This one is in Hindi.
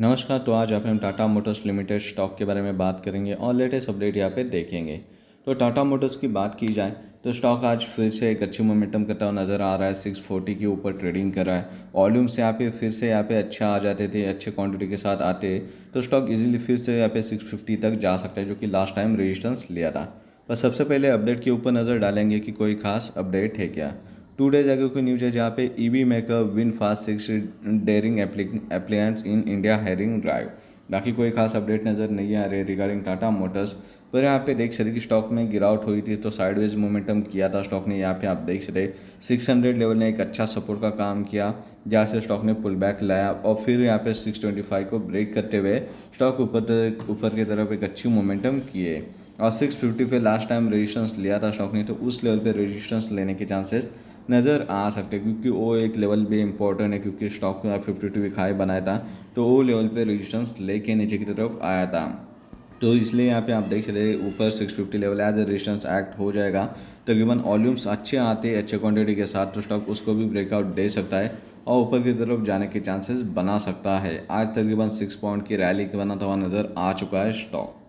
नमस्कार तो आज आप हम टाटा मोटर्स लिमिटेड स्टॉक के बारे में बात करेंगे और लेटेस्ट अपडेट यहाँ पे देखेंगे तो टाटा मोटर्स की बात की जाए तो स्टॉक आज फिर से एक अच्छी मोमेंटम करता हुआ नज़र आ रहा है सिक्स फोर्टी के ऊपर ट्रेडिंग कर रहा है वॉल्यूम से यहाँ पे फिर से यहाँ पे अच्छा आ जाते थे अच्छे क्वांटिटी के साथ आते तो स्टॉक इजीली फिर से यहाँ पे सिक्स फिफ्टी तक जा सकता है जो कि लास्ट टाइम रेजिस्टेंस लिया था पर सबसे पहले अपडेट के ऊपर नज़र डालेंगे कि कोई खास अपडेट है क्या टू डेज आगे कोई न्यूज है जहाँ पे E V maker VinFast six daring appliance in India hiring drive बाकी कोई खास अपडेट नज़र नहीं आ रही रिगार्डिंग टाटा मोटर्स पर यहाँ पे देख सकते कि स्टॉक में गिरावट हुई थी तो साइडवेज मोमेंटम किया था स्टॉक ने यहाँ पे आप देख सकते सिक्स हंड्रेड लेवल ने एक अच्छा सपोर्ट का काम किया जहाँ से स्टॉक ने पुल बैक लाया और फिर यहाँ पे सिक्स ट्वेंटी फाइव को ब्रेक करते हुए स्टॉक ऊपर ऊपर की तरफ एक अच्छी मोमेंटम किए और सिक्स फिफ्टी पे लास्ट टाइम रजिस्टेंस लिया था स्टॉक ने तो उस लेवल पर रजिस्टेंस लेने के चांसेस नज़र आ सकते क्योंकि वो एक लेवल भी इंपॉर्टेंट है क्योंकि स्टॉक को फिफ्टी टू वीक हाई बनाया था तो वो लेवल पे रेजिस्टेंस लेके नीचे की तरफ आया था तो इसलिए यहाँ पे आप देख रहे ऊपर six fifty level as a resistance act हो जाएगा तकरीबन तो वॉल्यूम्स अच्छे आते अच्छे क्वान्टिटी के साथ तो स्टॉक उसको भी ब्रेकआउट दे सकता है और ऊपर की तरफ जाने के चांसेस बना सकता है आज तकरीबन सिक्स पॉइंट की रैली के बनाता हुआ नज़र आ चुका है स्टॉक